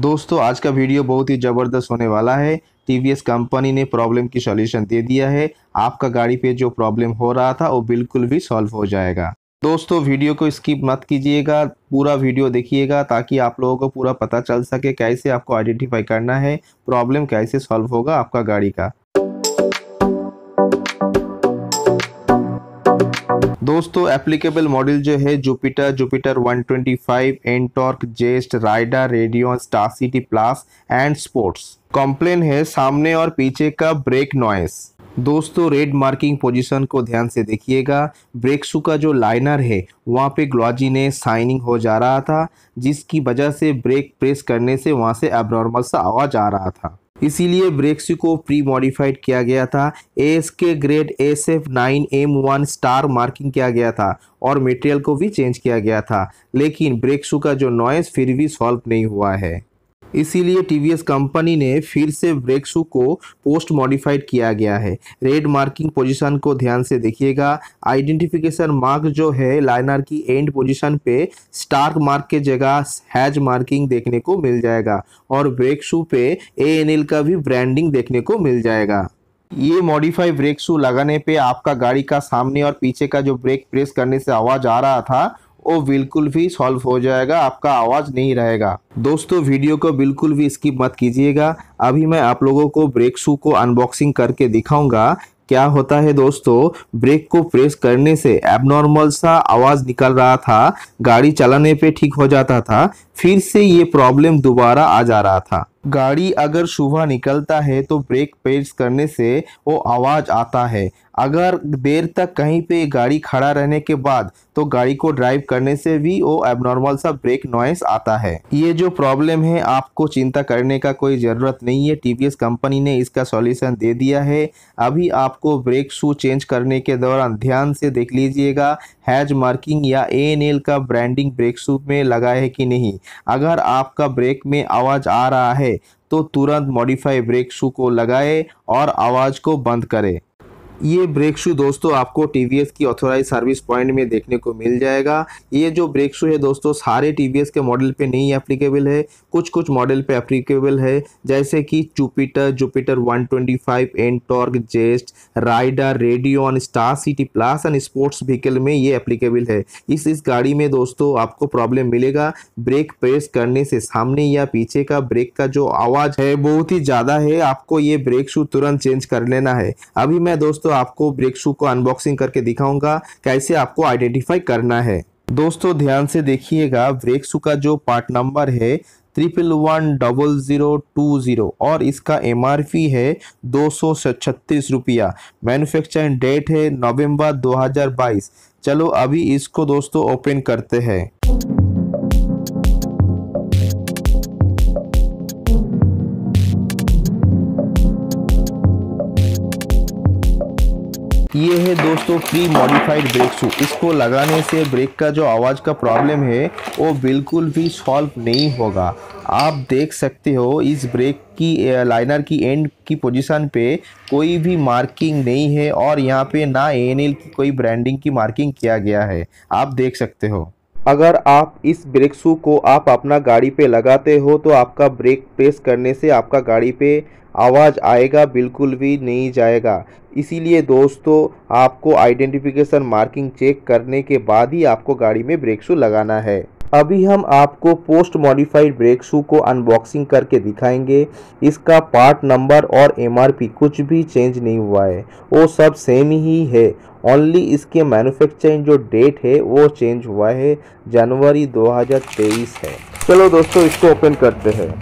दोस्तों आज का वीडियो बहुत ही ज़बरदस्त होने वाला है टीवीएस कंपनी ने प्रॉब्लम की सॉल्यूशन दे दिया है आपका गाड़ी पे जो प्रॉब्लम हो रहा था वो बिल्कुल भी सॉल्व हो जाएगा दोस्तों वीडियो को स्किप मत कीजिएगा पूरा वीडियो देखिएगा ताकि आप लोगों को पूरा पता चल सके कैसे आपको आइडेंटिफाई करना है प्रॉब्लम कैसे सॉल्व होगा आपका गाड़ी का दोस्तों एप्लीकेबल मॉडल जो है Jupiter Jupiter 125 NTorq Zest Raider Radeon Star City Plus and Sports complain है सामने और पीछे का ब्रेक नॉइस दोस्तों रेड मार्किंग पोजीशन को ध्यान से देखिएगा ब्रेक शू का जो लाइनर है वहाँ पे ग्लॉजी ने साइनिंग हो जा रहा था जिसकी वजह से ब्रेक प्रेस करने से वहाँ से एबनॉर्मल सा आवाज़ आ रहा था इसीलिए ब्रेक्सी को प्री मॉडिफाइड किया गया था S K grade S F nine M one star marking किया गया था और मटेरियल को भी चेंज किया गया था लेकिन ब्रेक्सू का जो नॉइज़ फिर भी सॉल्व नहीं हुआ है इसीलिए टीवीएस कंपनी ने फिर से ब्रेक शू को पोस्ट मॉडिफाइड किया गया है रेड मार्किंग पोजीशन को ध्यान से देखिएगा आइडेंटिफिकेशन मार्क जो है लाइनर की एंड पोजीशन पे स्टार्क मार्क के जगह हैज मार्किंग देखने को मिल जाएगा और ब्रेक शू पे ए का भी ब्रांडिंग देखने को मिल जाएगा ये मॉडिफाई ब्रेक शू लगाने पे आपका गाड़ी का सामने और पीछे का जो ब्रेक प्रेस करने से आवाज़ आ रहा था वो बिल्कुल भी सॉल्व हो जाएगा आपका आवाज़ नहीं रहेगा दोस्तों वीडियो को बिल्कुल भी स्किप मत कीजिएगा अभी मैं आप लोगों को ब्रेक शू को अनबॉक्सिंग करके दिखाऊंगा क्या होता है दोस्तों ब्रेक को प्रेस करने से एबनॉर्मल सा आवाज़ निकल रहा था गाड़ी चलाने पे ठीक हो जाता था फिर से ये प्रॉब्लम दोबारा आ जा रहा था गाड़ी अगर सुबह निकलता है तो ब्रेक प्रेस करने से वो आवाज़ आता है अगर देर तक कहीं पे गाड़ी खड़ा रहने के बाद तो गाड़ी को ड्राइव करने से भी वो एबनॉर्मल सा ब्रेक नॉइस आता है ये जो प्रॉब्लम है आपको चिंता करने का कोई ज़रूरत नहीं है टीवीएस कंपनी ने इसका सॉल्यूशन दे दिया है अभी आपको ब्रेक शू चेंज करने के दौरान ध्यान से देख लीजिएगा हैज मार्किंग या ए का ब्रांडिंग ब्रेक शू में लगा है कि नहीं अगर आपका ब्रेक में आवाज़ आ रहा है तो तुरंत मॉडिफाई ब्रेक शू को लगाए और आवाज़ को बंद करें ये ब्रेक शू दोस्तों आपको टी की ऑथोराइज सर्विस पॉइंट में देखने को मिल जाएगा ये जो ब्रेक शू है दोस्तों सारे टी के मॉडल पे नहीं एप्लीकेबल है कुछ कुछ मॉडल पे एप्लीकेबल है जैसे कि Jupiter Jupiter 125 torque Zest Raider Radeon Star City Plus and sports vehicle में ये एप्लीकेबल है इस इस गाड़ी में दोस्तों आपको प्रॉब्लम मिलेगा ब्रेक प्रेस करने से सामने या पीछे का ब्रेक का जो आवाज़ है बहुत ही ज़्यादा है आपको ये ब्रेक शू तुरंत चेंज कर लेना है अभी मैं दोस्तों दोस्तों आपको ब्रेक शू को अनबॉक्सिंग करके दिखाऊंगा कैसे आपको आइडेंटिफाई करना है दोस्तों ध्यान से देखिएगा ब्रेक शू का जो पार्ट नंबर है triple one double zero two zero और इसका एम आर पी है दो सौ छत्तीस रुपया मैन्युफैक्चरिंग डेट है नवंबर 2022 चलो अभी इसको दोस्तों ओपन करते हैं ये है दोस्तों प्री मॉडिफाइड ब्रेक शू इसको लगाने से ब्रेक का जो आवाज़ का प्रॉब्लम है वो बिल्कुल भी सॉल्व नहीं होगा आप देख सकते हो इस ब्रेक की लाइनर की एंड की पोजीशन पे कोई भी मार्किंग नहीं है और यहाँ पे ना एन की कोई ब्रांडिंग की मार्किंग किया गया है आप देख सकते हो अगर आप इस ब्रेक शू को आप अपना गाड़ी पे लगाते हो तो आपका ब्रेक प्रेस करने से आपका गाड़ी पे आवाज़ आएगा बिल्कुल भी नहीं जाएगा इसीलिए दोस्तों आपको आइडेंटिफिकेशन मार्किंग चेक करने के बाद ही आपको गाड़ी में ब्रेक शू लगाना है अभी हम आपको पोस्ट मॉडिफाइड ब्रेक शू को अनबॉक्सिंग करके दिखाएंगे इसका पार्ट नंबर और एमआरपी कुछ भी चेंज नहीं हुआ है वो सब सेम ही है ओनली इसके मैन्युफैक्चरिंग जो डेट है वो चेंज हुआ है जनवरी 2023 है चलो दोस्तों इसको ओपन करते हैं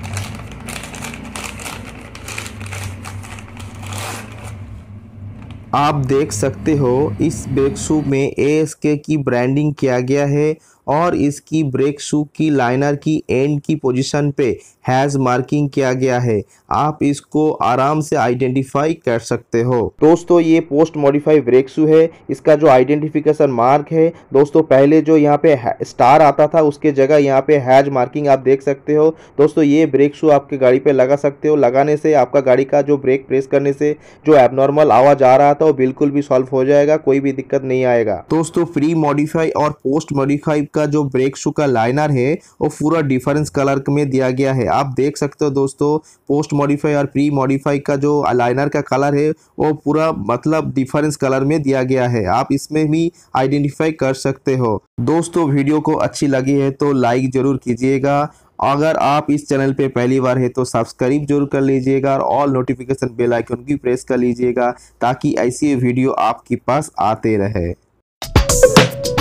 आप देख सकते हो इस ब्रेक शू में ए की ब्रांडिंग किया गया है और इसकी ब्रेक शू की लाइनर की एंड की पोजीशन पे हैज़ मार्किंग किया गया है आप इसको आराम से आइडेंटिफाई कर सकते हो दोस्तों ये पोस्ट मॉडिफाई शू है इसका जो आइडेंटिफिकेशन मार्क है दोस्तों पहले जो यहाँ पे स्टार आता था उसके जगह यहाँ पे हैज मार्किंग आप देख सकते हो दोस्तों ये ब्रेक शू आपके गाड़ी पे लगा सकते हो लगाने से आपका गाड़ी का जो ब्रेक प्रेस करने से जो एबनॉर्मल आवाज आ रहा था वो बिल्कुल भी सॉल्व हो जाएगा कोई भी दिक्कत नहीं आएगा दोस्तों प्री मॉडिफाई और पोस्ट मॉडिफाई का जो ब्रेक शू का लाइनर है वो पूरा डिफरेंस कलर में दिया गया है आप देख सकते हो दोस्तों पोस्ट मॉडिफाई और प्री मॉडिफाई का जो अलाइनर का कलर है वो पूरा मतलब डिफरेंस कलर में दिया गया है आप इसमें भी आइडेंटिफाई कर सकते हो दोस्तों वीडियो को अच्छी लगी है तो लाइक ज़रूर कीजिएगा अगर आप इस चैनल पे पहली बार है तो सब्सक्राइब जरूर कर लीजिएगा और ऑल नोटिफिकेशन बेल आइकन भी प्रेस कर लीजिएगा ताकि ऐसी वीडियो आपके पास आते रहे